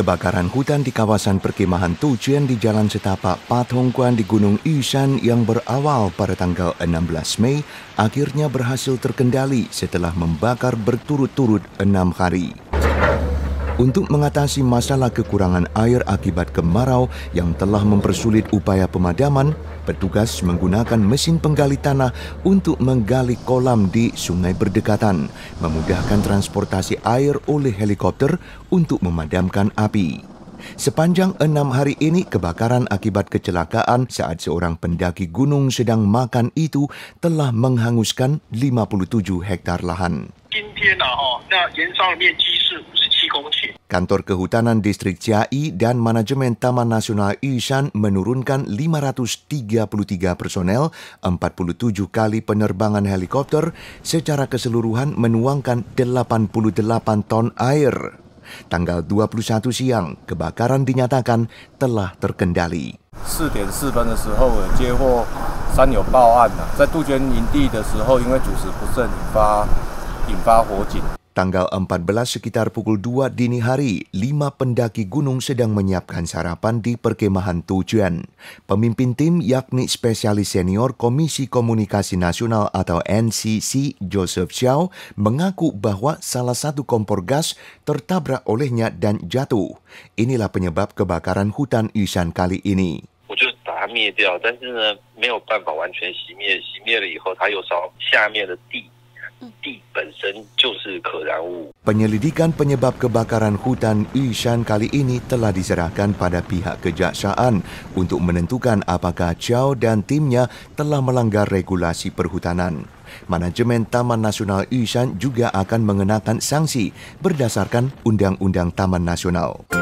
kebakaran hutan di kawasan perkemahan Tujuan di Jalan Setapak Patongkuan di Gunung Yushan yang berawal pada tanggal 16 Mei akhirnya berhasil terkendali setelah membakar berturut-turut enam hari. untuk mengatasi masalah kekurangan air akibat kemarau yang telah mempersulit upaya pemadaman, petugas menggunakan mesin penggali tanah untuk menggali kolam di sungai berdekatan, memudahkan transportasi air oleh helikopter untuk memadamkan api. Sepanjang enam hari ini, kebakaran akibat kecelakaan saat seorang pendaki gunung sedang makan itu telah menghanguskan 57 hektar lahan. Oh, Kantor Kehutanan Distrik CAI dan Manajemen Taman Nasional Yishan menurunkan 533 personel, 47 kali penerbangan helikopter, secara keseluruhan menuangkan 88 ton air. Tanggal 21 siang, kebakaran dinyatakan telah terkendali tanggal 14 sekitar pukul 2 dini hari, lima pendaki gunung sedang menyiapkan sarapan di perkemahan tujuan. Pemimpin tim yakni spesialis senior Komisi Komunikasi Nasional atau NCC Joseph Chow mengaku bahwa salah satu kompor gas tertabrak olehnya dan jatuh. Inilah penyebab kebakaran hutan Yushan kali ini. Penyelidikan penyebab kebakaran hutan Yishan kali ini telah diserahkan pada pihak kejaksaan untuk menentukan apakah Chow dan timnya telah melanggar regulasi perhutanan. Manajemen Taman Nasional Yishan juga akan mengenakan sanksi berdasarkan Undang-Undang Taman Nasional.